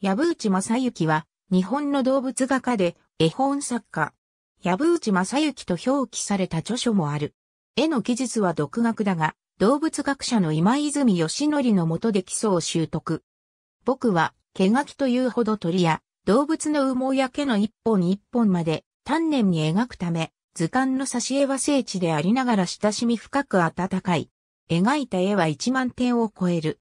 藪内正幸は、日本の動物画家で絵本作家。藪内正幸と表記された著書もある。絵の技術は独学だが、動物学者の今泉義則の下で基礎を習得。僕は、毛書きというほど鳥や、動物の羽毛や毛の一本一本まで、丹念に描くため、図鑑の挿絵は聖地でありながら親しみ深く温かい。描いた絵は1万点を超える。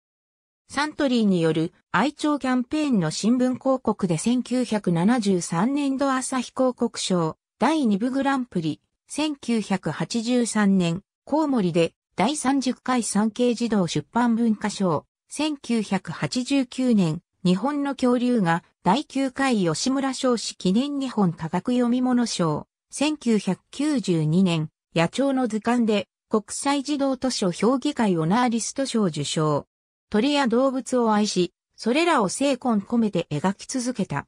サントリーによる愛鳥キャンペーンの新聞広告で1973年度朝日広告賞第2部グランプリ、1983年コウモリで第30回産経児童出版文化賞、1989年日本の恐竜が第9回吉村賞子記念日本科学読み物賞、1992年野鳥の図鑑で国際児童図書評議会オナーリスト賞受賞。鳥や動物を愛し、それらを精魂込めて描き続けた。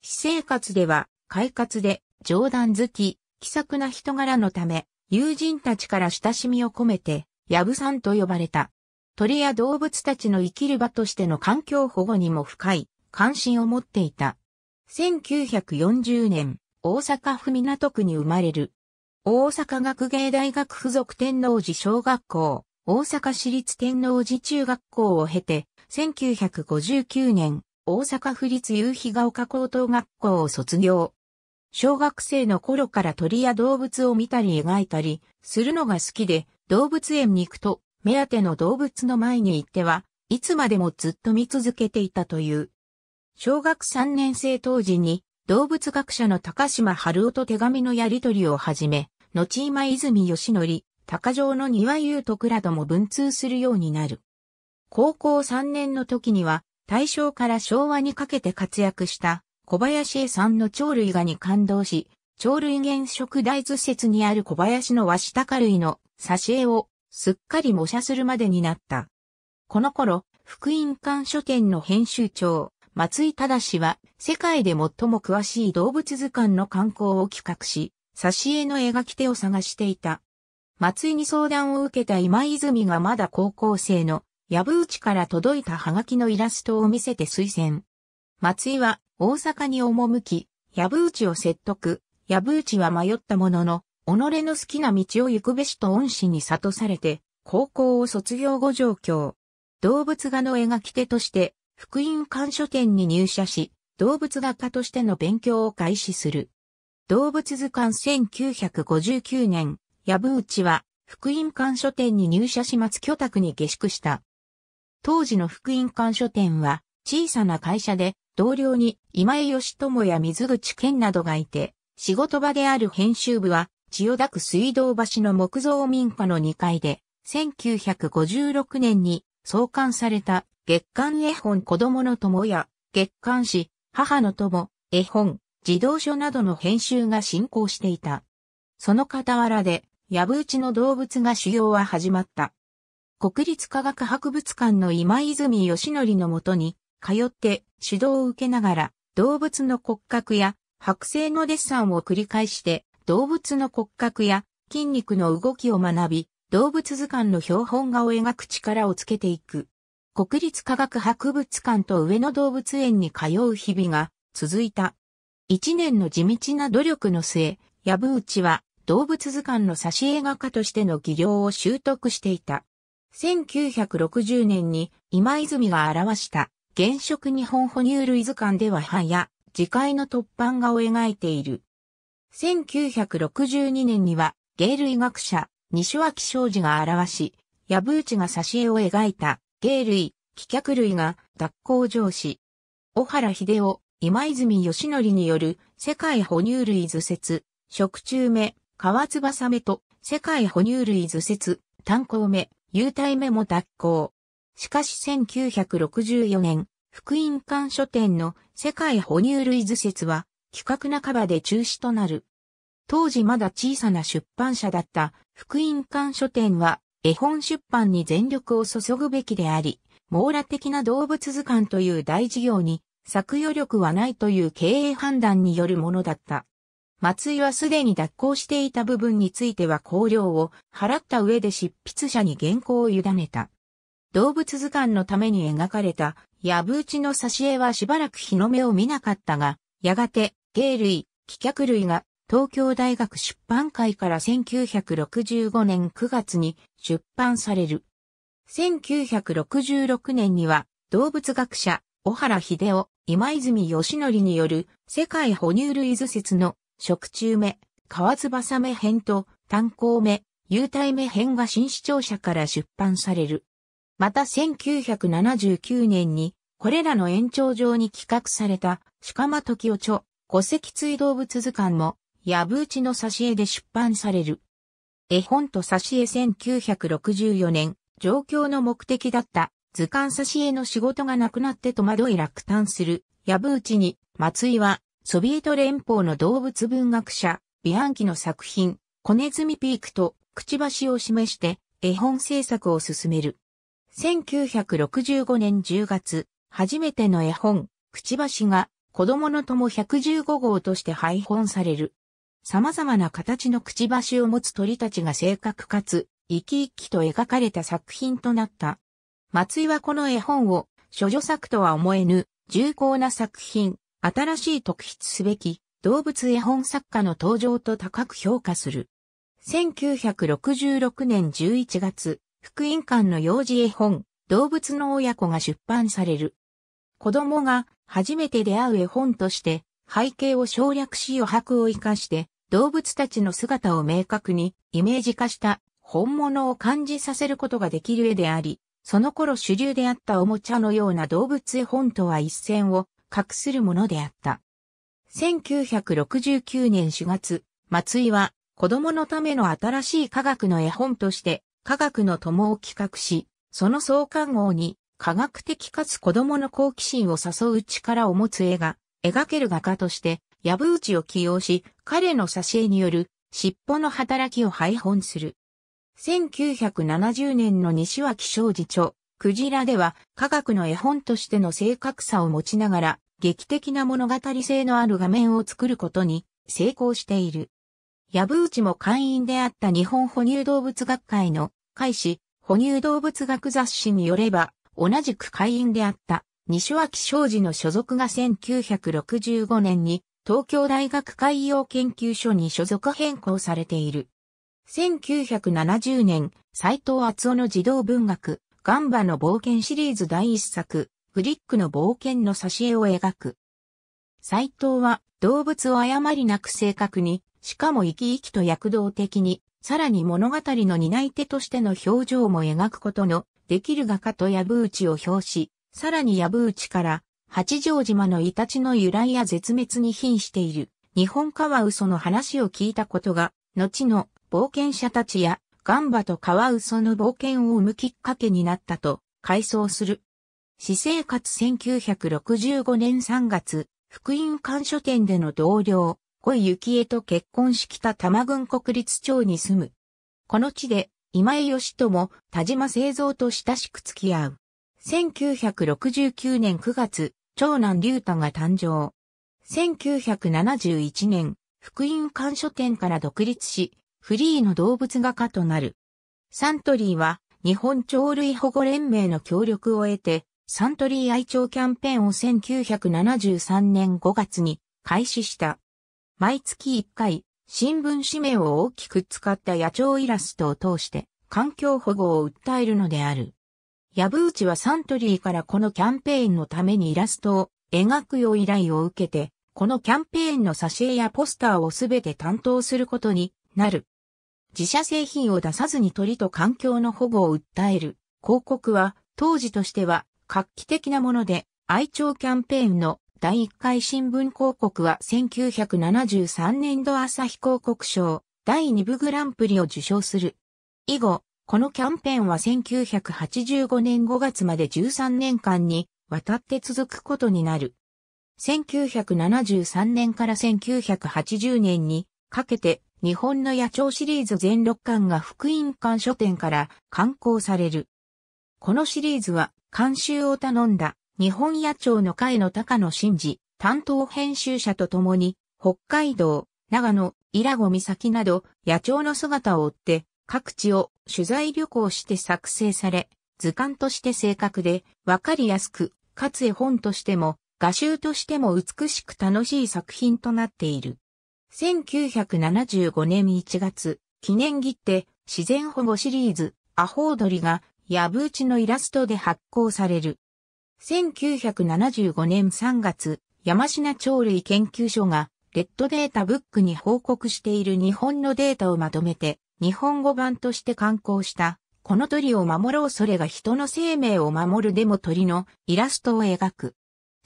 私生活では、快活で、冗談好き、気さくな人柄のため、友人たちから親しみを込めて、やぶさんと呼ばれた。鳥や動物たちの生きる場としての環境保護にも深い関心を持っていた。1940年、大阪府港区に生まれる。大阪学芸大学附属天王寺小学校、大阪市立天王寺中学校を経て、1959年、大阪府立夕日が丘高等学校を卒業。小学生の頃から鳥や動物を見たり描いたりするのが好きで、動物園に行くと、目当ての動物の前に行っては、いつまでもずっと見続けていたという。小学3年生当時に、動物学者の高島春夫と手紙のやり取りをはじめ、後今泉義則、鷹城の庭優徳らとも文通するようになる。高校3年の時には、大正から昭和にかけて活躍した小林江さんの鳥類画に感動し、鳥類原色大図説にある小林の和紙下類の挿絵をすっかり模写するまでになった。この頃、福音館書店の編集長、松井忠は世界で最も詳しい動物図鑑の観光を企画し、挿絵の描き手を探していた。松井に相談を受けた今泉がまだ高校生の、やぶうから届いたハガキのイラストを見せて推薦。松井は大阪に赴き、やぶうを説得、やぶうは迷ったものの、己の好きな道を行くべしと恩師に悟されて、高校を卒業後上京。動物画の描き手として、福音館書店に入社し、動物画家としての勉強を開始する。動物図鑑1959年、藪内は、福音館書店に入社し松居宅に下宿した。当時の福音館書店は、小さな会社で、同僚に今井義友や水口健などがいて、仕事場である編集部は、千代田区水道橋の木造民家の2階で、1956年に創刊された月刊絵本子供の友や月刊誌母の友、絵本、児童書などの編集が進行していた。その傍らでやぶうちの動物が修行は始まった。国立科学博物館の今泉義則のもとに、通って指導を受けながら、動物の骨格や、剥製のデッサンを繰り返して、動物の骨格や筋肉の動きを学び、動物図鑑の標本画を描く力をつけていく。国立科学博物館と上野動物園に通う日々が続いた。一年の地道な努力の末、藪内は動物図鑑の挿絵画家としての技量を習得していた。1960年に今泉が表した原色日本哺乳類図鑑でははや次回の突版画を描いている。1962年には芸類学者西脇昌司が表し、矢部内が挿絵を描いた芸類、気脚類が脱行上司。小原秀夫、今泉義則による世界哺乳類図説、食中目、川翼目と世界哺乳類図説、炭鉱目、幽体目も脱行。しかし1964年、福音館書店の世界哺乳類図説は企画半ばで中止となる。当時まだ小さな出版社だった福音館書店は絵本出版に全力を注ぐべきであり、網羅的な動物図鑑という大事業に作与力はないという経営判断によるものだった。松井はすでに脱稿していた部分については考慮を払った上で執筆者に原稿を委ねた。動物図鑑のために描かれた、やぶうちの挿絵はしばらく日の目を見なかったが、やがて、芸類、気客類が、東京大学出版会から1965年9月に出版される。1966年には、動物学者、小原秀夫、今泉義則による世界哺乳類図説の食中目、河津バ目編と炭鉱目、幽体目編が新視聴者から出版される。また1979年に、これらの延長上に企画された、鹿間時を著、古脊椎動物図鑑も、やぶうちの挿絵で出版される。絵本と挿絵1964年、状況の目的だった、図鑑挿絵の仕事がなくなって戸惑い落胆する、やぶうちに、松井は、ソビエト連邦の動物文学者、ビアンキの作品、コネズミピークと、くちばしを示して、絵本制作を進める。1965年10月、初めての絵本、くちばしが、子供の友115号として配本される。様々な形のくちばしを持つ鳥たちが正確かつ、生き生きと描かれた作品となった。松井はこの絵本を、諸女作とは思えぬ、重厚な作品、新しい特筆すべき動物絵本作家の登場と高く評価する。1966年11月、福音館の幼児絵本、動物の親子が出版される。子供が初めて出会う絵本として、背景を省略し余白を活かして、動物たちの姿を明確にイメージ化した本物を感じさせることができる絵であり、その頃主流であったおもちゃのような動物絵本とは一線を画するものであった。1969年4月、松井は子供のための新しい科学の絵本として科学の友を企画し、その創刊号に科学的かつ子供の好奇心を誘う力を持つ絵が描ける画家として藪内を起用し、彼の挿絵による尻尾の働きを配本する。1970年の西脇昌司著、クジラでは科学の絵本としての正確さを持ちながら、劇的な物語性のある画面を作ることに成功している。ウ内も会員であった日本哺乳動物学会の会誌、哺乳動物学雑誌によれば、同じく会員であった西脇昌司の所属が1965年に東京大学海洋研究所に所属変更されている。1970年、斎藤厚夫の児童文学、ガンバの冒険シリーズ第一作、フリックの冒険の挿絵を描く。斎藤は動物を誤りなく正確に、しかも生き生きと躍動的に、さらに物語の担い手としての表情も描くことの、できる画家と藪内を表し、さらに藪内から、八丈島のイタチの由来や絶滅に瀕している、日本カワウソの話を聞いたことが、後の冒険者たちや、ガンバとカワウソの冒険を生むきっかけになったと、回想する。私生活1965年3月、福音館書店での同僚、小井幸恵と結婚し北多摩郡国立町に住む。この地で、今井義も田島製造と親しく付き合う。1969年9月、長男龍太が誕生。1971年、福音館書店から独立し、フリーの動物画家となる。サントリーは、日本鳥類保護連盟の協力を得て、サントリー愛鳥キャンペーンを1973年5月に開始した。毎月1回、新聞紙面を大きく使った野鳥イラストを通して環境保護を訴えるのである。ヤブウチはサントリーからこのキャンペーンのためにイラストを描くよう依頼を受けて、このキャンペーンの挿絵やポスターをすべて担当することになる。自社製品を出さずに鳥と環境の保護を訴える広告は当時としては画期的なもので、愛鳥キャンペーンの第1回新聞広告は1973年度朝日広告賞第2部グランプリを受賞する。以後、このキャンペーンは1985年5月まで13年間にわたって続くことになる。1973年から1980年にかけて日本の野鳥シリーズ全6巻が福音館書店から刊行される。このシリーズは監修を頼んだ日本野鳥の会の高野真司、担当編集者と共に北海道、長野、伊良湖岬など野鳥の姿を追って各地を取材旅行して作成され、図鑑として正確でわかりやすく、かつ絵本としても画集としても美しく楽しい作品となっている。1975年1月、記念切手自然保護シリーズアホウドリがやぶうちのイラストで発行される。1975年3月、山品鳥類研究所が、レッドデータブックに報告している日本のデータをまとめて、日本語版として刊行した、この鳥を守ろうそれが人の生命を守るでも鳥のイラストを描く。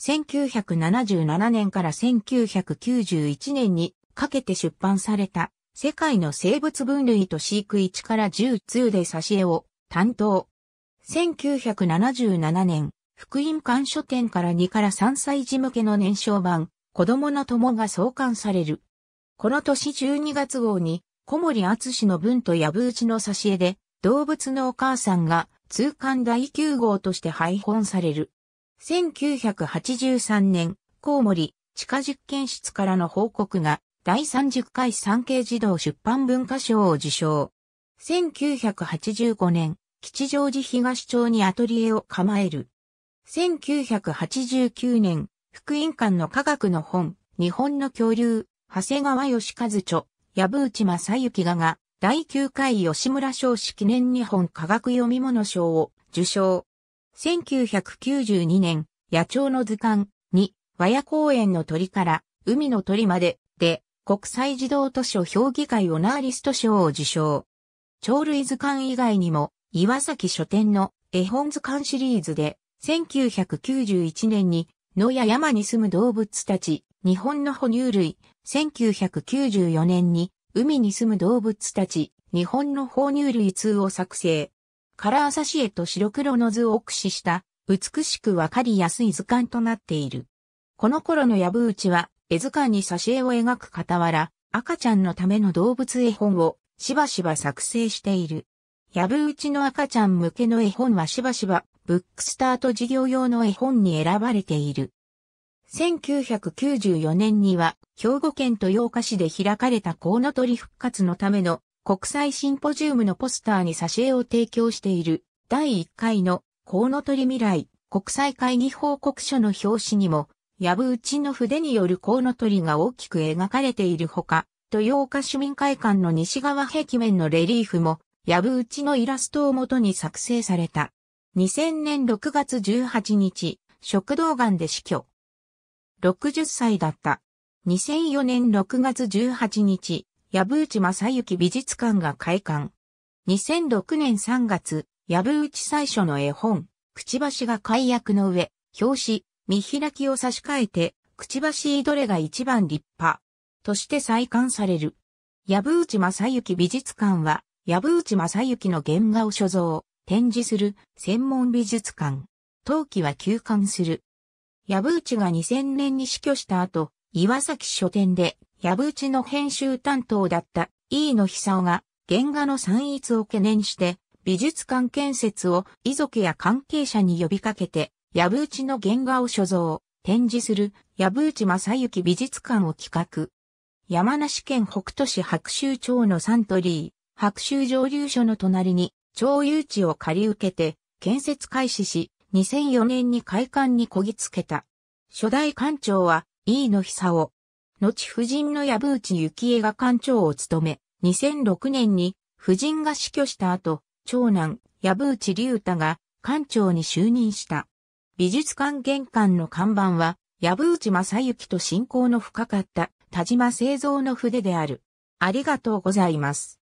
1977年から1991年にかけて出版された世界の生物分類と飼育1から10通で挿絵を担当、1977年、福音館書店から2から3歳児向けの年少版、子供の友が創刊される。この年12月号に、小森厚氏の文と矢部内ちの挿絵で、動物のお母さんが通刊第9号として配本される。1983年、コウモリ、地下実験室からの報告が、第30回産経児童出版文化賞を受賞。1985年、吉祥寺東町にアトリエを構える。1989年、福音館の科学の本、日本の恐竜、長谷川義和著、藪内正幸画が、第9回吉村賞子記念日本科学読み物賞を受賞。1992年、野鳥の図鑑に、和屋公園の鳥から海の鳥までで、国際児童図書評議会オナーリスト賞を受賞。鳥類図鑑以外にも、岩崎書店の絵本図鑑シリーズで、1991年に野や山に住む動物たち、日本の哺乳類、1994年に海に住む動物たち、日本の哺乳類通を作成。カラーし絵と白黒の図を駆使した美しくわかりやすい図鑑となっている。この頃の藪内は絵図鑑に挿絵を描く傍ら赤ちゃんのための動物絵本をしばしば作成している。やぶうちの赤ちゃん向けの絵本はしばしば、ブックスタート事業用の絵本に選ばれている。1994年には、兵庫県豊岡市で開かれたコウノトリ復活のための国際シンポジウムのポスターに挿絵を提供している第1回のコウノトリ未来国際会議報告書の表紙にも、やぶうちの筆によるコウノトリが大きく描かれているほか、豊岡市民会館の西側壁面のレリーフもやぶうちのイラストをもとに作成された。2000年6月18日、食道癌で死去。60歳だった。2004年6月18日、矢部内正幸美術館が開館。2006年3月、矢部内最初の絵本、くちばしが解約の上、表紙、見開きを差し替えて、くちばしどれが一番立派、として再刊される。矢部内正幸美術館は、藪内正幸の原画を所蔵、展示する専門美術館。陶器は休館する。藪内が2000年に死去した後、岩崎書店で藪内の編集担当だった飯野久夫が原画の散逸を懸念して美術館建設を遺族や関係者に呼びかけて、藪内の原画を所蔵、展示する藪内正幸美術館を企画。山梨県北杜市白州町のサントリー、白州上流所の隣に、町有地を借り受けて、建設開始し、2004年に開館にこぎつけた。初代館長は、飯野久夫。後夫人の矢部内幸恵が館長を務め、2006年に夫人が死去した後、長男、矢部内隆太が館長に就任した。美術館玄関の看板は、矢部内正幸と親交の深かった田島製造の筆である。ありがとうございます。